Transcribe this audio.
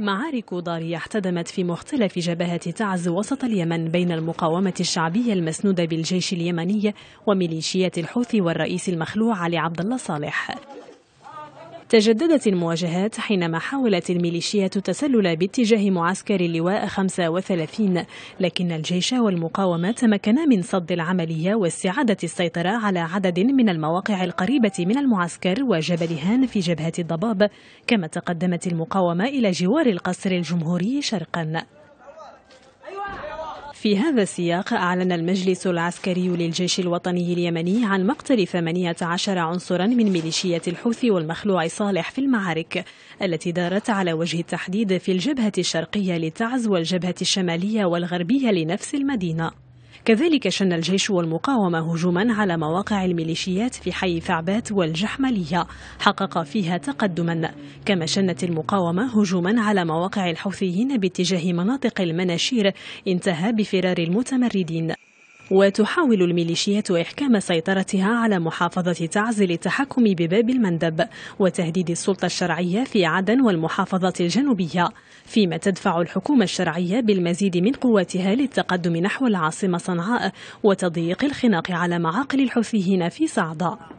معارك ضارية احتدمت في مختلف جبهات تعز وسط اليمن بين المقاومة الشعبية المسنودة بالجيش اليمني وميليشيات الحوثي والرئيس المخلوع علي عبد الله صالح تجددت المواجهات حينما حاولت الميليشيات التسلل باتجاه معسكر اللواء 35 لكن الجيش والمقاومة تمكنا من صد العملية واستعادة السيطرة على عدد من المواقع القريبة من المعسكر وجبل هان في جبهة الضباب كما تقدمت المقاومة إلى جوار القصر الجمهوري شرقا في هذا السياق أعلن المجلس العسكري للجيش الوطني اليمني عن مقتل 18 عنصرا من ميليشية الحوثي والمخلوع صالح في المعارك التي دارت على وجه التحديد في الجبهة الشرقية لتعز والجبهة الشمالية والغربية لنفس المدينة كذلك شن الجيش والمقاومة هجوما على مواقع الميليشيات في حي ثعبات والجحملية حقق فيها تقدما كما شنت المقاومة هجوما على مواقع الحوثيين باتجاه مناطق المناشير انتهى بفرار المتمردين وتحاول الميليشيات إحكام سيطرتها على محافظة تعز للتحكم بباب المندب وتهديد السلطة الشرعية في عدن والمحافظة الجنوبية فيما تدفع الحكومة الشرعية بالمزيد من قواتها للتقدم نحو العاصمة صنعاء وتضييق الخناق على معاقل الحوثيين في صعداء